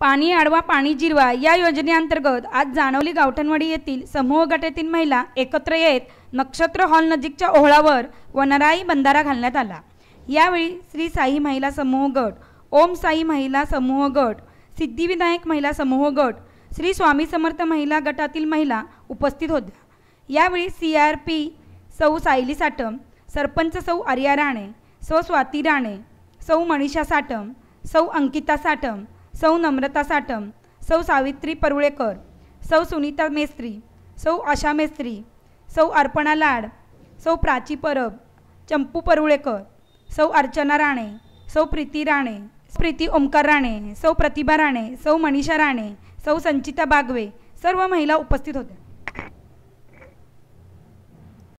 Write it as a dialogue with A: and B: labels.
A: पाणी आडवा पाणी जिरवा या योजनेअंतर्गत आज जाणवली गावठणवाडी येथील समूह गटातील महिला एकत्र येत नक्षत्र हॉल नजीकच्या ओहळावर वनराई बंधारा घालण्यात आला यावेळी श्री साई महिला समूह गट ओम साई महिला समूह गट सिद्धिविनायक महिला समूह गट श्री स्वामी समर्थ महिला गटातील महिला उपस्थित होत्या यावेळी सी आर पी सौ सायली साटम सरपंच सौ आर्या राणे सौ स्वाती राणे सौ मनीषा साटम सौ अंकिता साटम सौ नम्रता साटम सौ सावित्री परुळेकर सौ सुनीता मेस्त्री सौ आशा मेस्त्री सौ अर्पणा लाड सौ प्राची परब चंपू परुळेकर सौ अर्चना राणे सौ प्रीती राणे प्रीती ओमकार राणे सौ प्रतिभा राणे सौ मनीषा राणे सौ संचिता बागवे सर्व महिला उपस्थित होत्या